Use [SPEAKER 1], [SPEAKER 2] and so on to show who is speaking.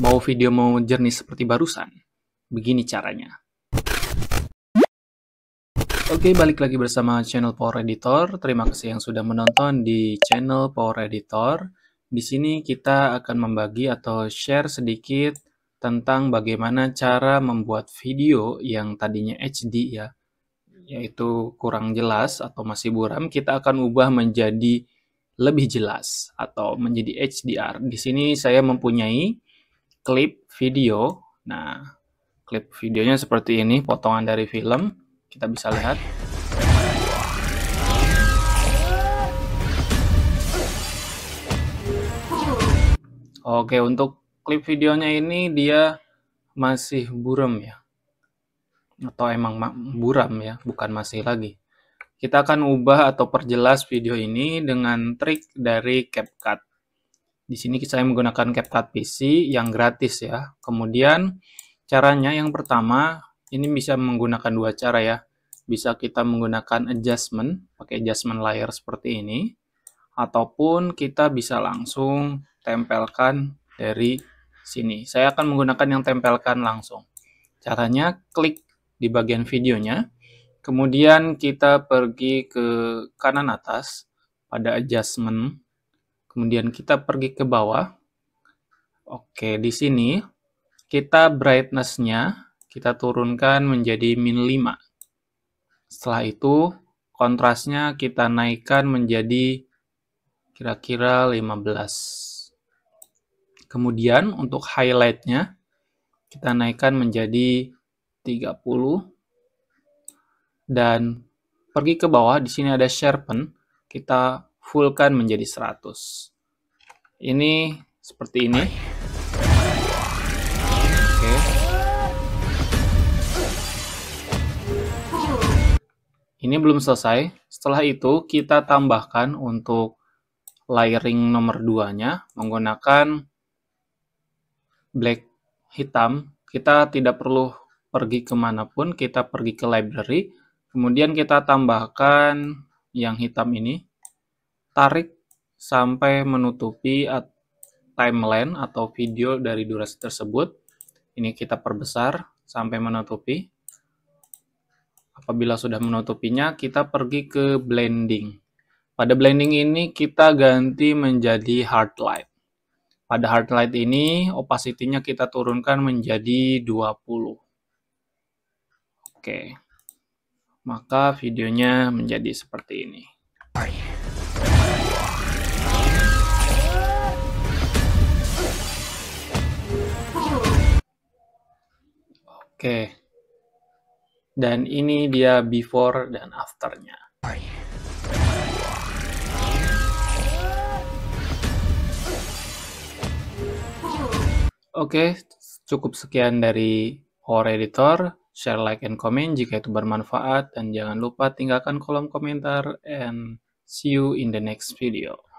[SPEAKER 1] Mau video mau jernih seperti barusan? Begini caranya. Oke, balik lagi bersama channel Power Editor. Terima kasih yang sudah menonton di channel Power Editor. Di sini kita akan membagi atau share sedikit tentang bagaimana cara membuat video yang tadinya HD ya, yaitu kurang jelas atau masih buram, kita akan ubah menjadi lebih jelas atau menjadi HDR. Di sini saya mempunyai klip video. Nah, klip videonya seperti ini, potongan dari film. Kita bisa lihat. Oke, untuk klip videonya ini dia masih buram ya. Atau emang buram ya, bukan masih lagi. Kita akan ubah atau perjelas video ini dengan trik dari CapCut. Di sini saya menggunakan CapCut PC yang gratis ya. Kemudian caranya yang pertama, ini bisa menggunakan dua cara ya. Bisa kita menggunakan adjustment, pakai adjustment layer seperti ini. Ataupun kita bisa langsung tempelkan dari sini. Saya akan menggunakan yang tempelkan langsung. Caranya klik di bagian videonya. Kemudian kita pergi ke kanan atas pada adjustment Kemudian kita pergi ke bawah. Oke, di sini kita brightness-nya kita turunkan menjadi min 5. Setelah itu kontrasnya kita naikkan menjadi kira-kira 15. Kemudian untuk highlight-nya kita naikkan menjadi 30 dan pergi ke bawah di sini ada sharpen kita fullkan menjadi 100. Ini seperti ini. Oke. Ini belum selesai. Setelah itu kita tambahkan untuk layering nomor 2-nya menggunakan black hitam. Kita tidak perlu pergi kemanapun, kita pergi ke library. Kemudian kita tambahkan yang hitam ini tarik sampai menutupi timeline atau video dari durasi tersebut. Ini kita perbesar sampai menutupi. Apabila sudah menutupinya, kita pergi ke blending. Pada blending ini kita ganti menjadi hard light. Pada hard light ini opacity-nya kita turunkan menjadi 20. Oke. Maka videonya menjadi seperti ini. Oke. Dan ini dia before dan afternya. Oke, cukup sekian dari Horror Editor. Share, like, and comment jika itu bermanfaat. Dan jangan lupa tinggalkan kolom komentar. And see you in the next video.